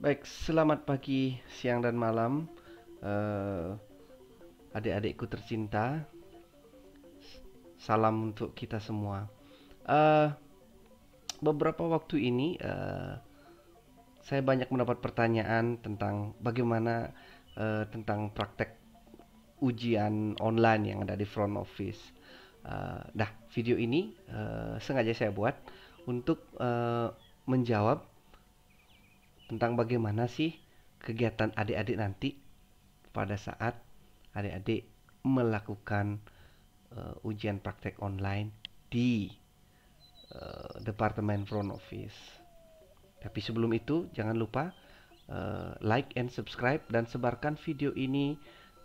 Baik, selamat pagi, siang dan malam uh, Adik-adikku tercinta Salam untuk kita semua uh, Beberapa waktu ini uh, Saya banyak mendapat pertanyaan tentang bagaimana uh, Tentang praktek ujian online yang ada di front office uh, video ini uh, sengaja saya buat Untuk uh, menjawab tentang bagaimana sih kegiatan adik-adik nanti pada saat adik-adik melakukan uh, ujian praktek online di uh, Departemen Front Office. Tapi sebelum itu, jangan lupa uh, like and subscribe dan sebarkan video ini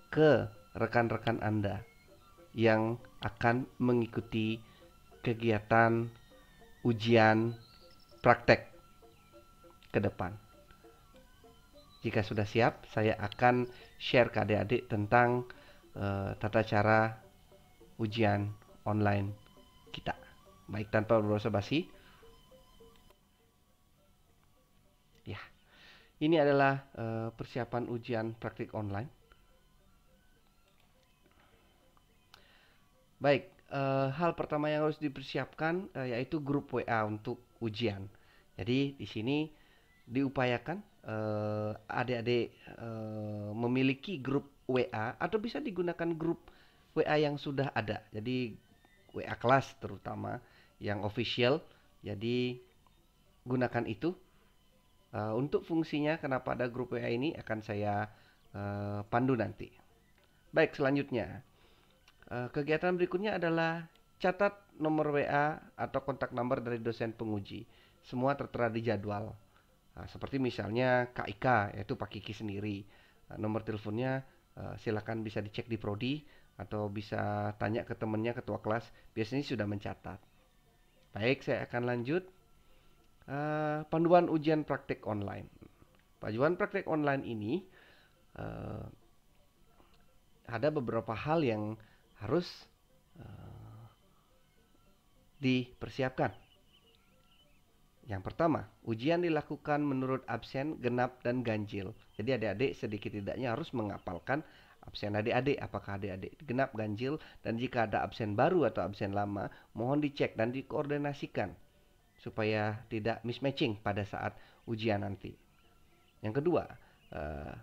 ke rekan-rekan Anda yang akan mengikuti kegiatan ujian praktek ke depan. Jika sudah siap, saya akan share ke adik-adik tentang uh, tata cara ujian online kita. Baik tanpa berusaha basi. Ya. Ini adalah uh, persiapan ujian praktik online. Baik, uh, hal pertama yang harus dipersiapkan uh, yaitu grup WA untuk ujian. Jadi di sini diupayakan uh, adik-adik uh, memiliki grup WA atau bisa digunakan grup WA yang sudah ada. Jadi WA kelas terutama yang official. Jadi gunakan itu uh, untuk fungsinya kenapa ada grup WA ini akan saya uh, pandu nanti. Baik, selanjutnya. Uh, kegiatan berikutnya adalah catat nomor WA atau kontak nomor dari dosen penguji. Semua tertera di jadwal. Eh, seperti misalnya KIK yaitu Pak Kiki sendiri. Nah, nomor teleponnya uh, silakan bisa dicek di prodi atau bisa tanya ke temennya ketua kelas biasanya sudah mencatat. Baik, saya akan lanjut. Uh, panduan ujian praktek online. Panduan praktek online ini uh, ada beberapa hal yang harus uh, dipersiapkan yang pertama, ujian dilakukan menurut absen, genap, dan ganjil. Jadi adik-adik sedikit tidaknya harus mengapalkan absen adik-adik. Apakah adik-adik genap, ganjil, dan jika ada absen baru atau absen lama, mohon dicek dan dikoordinasikan supaya tidak mismatching pada saat ujian nanti. Yang kedua, eh,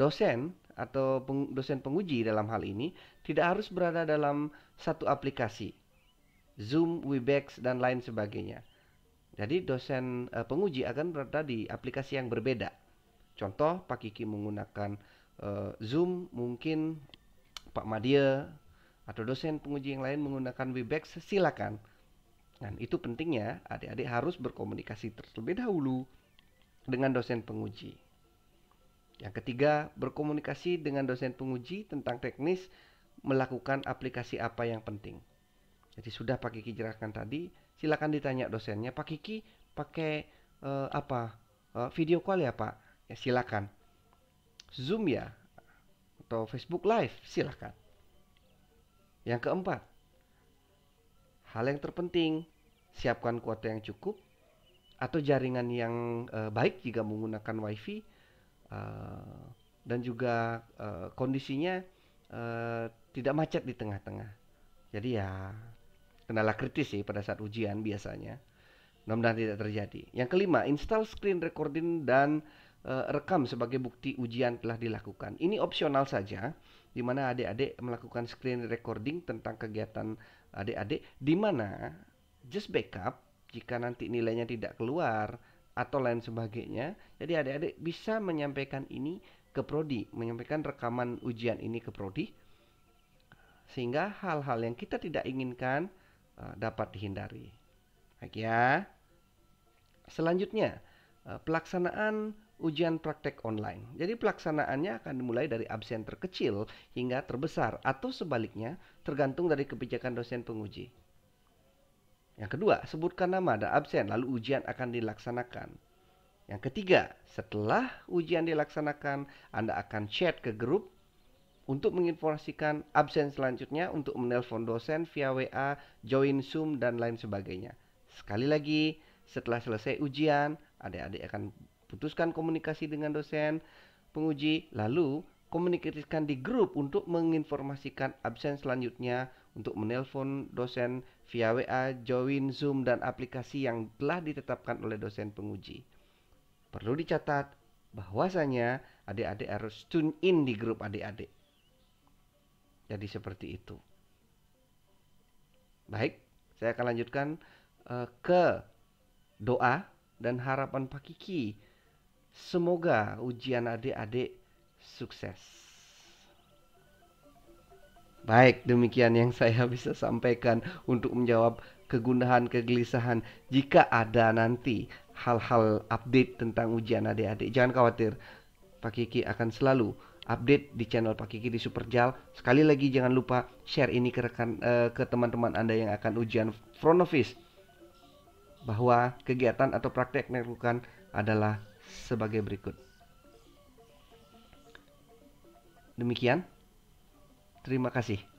dosen atau dosen penguji dalam hal ini tidak harus berada dalam satu aplikasi, Zoom, Webex, dan lain sebagainya jadi dosen e, penguji akan berada di aplikasi yang berbeda. Contoh Pak Kiki menggunakan e, Zoom, mungkin Pak Madia atau dosen penguji yang lain menggunakan Webex, silakan. Dan itu pentingnya adik-adik harus berkomunikasi terlebih dahulu dengan dosen penguji. Yang ketiga, berkomunikasi dengan dosen penguji tentang teknis melakukan aplikasi apa yang penting. Jadi sudah Pak Kiki jelaskan tadi, silakan ditanya dosennya Pak Kiki pakai uh, apa uh, video call ya Pak ya silakan Zoom ya atau Facebook Live silakan yang keempat hal yang terpenting siapkan kuota yang cukup atau jaringan yang uh, baik jika menggunakan WiFi uh, dan juga uh, kondisinya uh, tidak macet di tengah-tengah. Jadi ya kendala kritis sih pada saat ujian biasanya. Mudah-mudahan tidak terjadi. Yang kelima, install screen recording dan uh, rekam sebagai bukti ujian telah dilakukan. Ini opsional saja, di mana adik-adik melakukan screen recording tentang kegiatan adik-adik, di mana just backup jika nanti nilainya tidak keluar atau lain sebagainya. Jadi adik-adik bisa menyampaikan ini ke prodi, menyampaikan rekaman ujian ini ke prodi, sehingga hal-hal yang kita tidak inginkan Eh, dapat dihindari. Baik ya. Selanjutnya, eh, pelaksanaan ujian praktek online. Jadi pelaksanaannya akan dimulai dari absen terkecil hingga terbesar atau sebaliknya tergantung dari kebijakan dosen penguji. Yang kedua, sebutkan nama ada absen lalu ujian akan dilaksanakan. Yang ketiga, setelah ujian dilaksanakan, Anda akan chat ke grup untuk menginformasikan absen selanjutnya untuk menelpon dosen via WA, join Zoom, dan lain sebagainya. Sekali lagi, setelah selesai ujian, adik-adik akan putuskan komunikasi dengan dosen, penguji, lalu komunikasikan di grup untuk menginformasikan absen selanjutnya untuk menelpon dosen via WA, join Zoom, dan aplikasi yang telah ditetapkan oleh dosen penguji. Perlu dicatat bahwasanya adik-adik harus tune in di grup adik-adik jadi seperti itu. Baik, saya akan lanjutkan uh, ke doa dan harapan Pak Kiki. Semoga ujian adik-adik sukses. Baik, demikian yang saya bisa sampaikan untuk menjawab kegundahan, kegelisahan. Jika ada nanti hal-hal update tentang ujian adik-adik, jangan khawatir. Pak Kiki akan selalu update di channel Pak Kiki di Superjal. Sekali lagi jangan lupa share ini ke rekan uh, ke teman-teman Anda yang akan ujian front office bahwa kegiatan atau praktek yang dilakukan adalah sebagai berikut. Demikian. Terima kasih.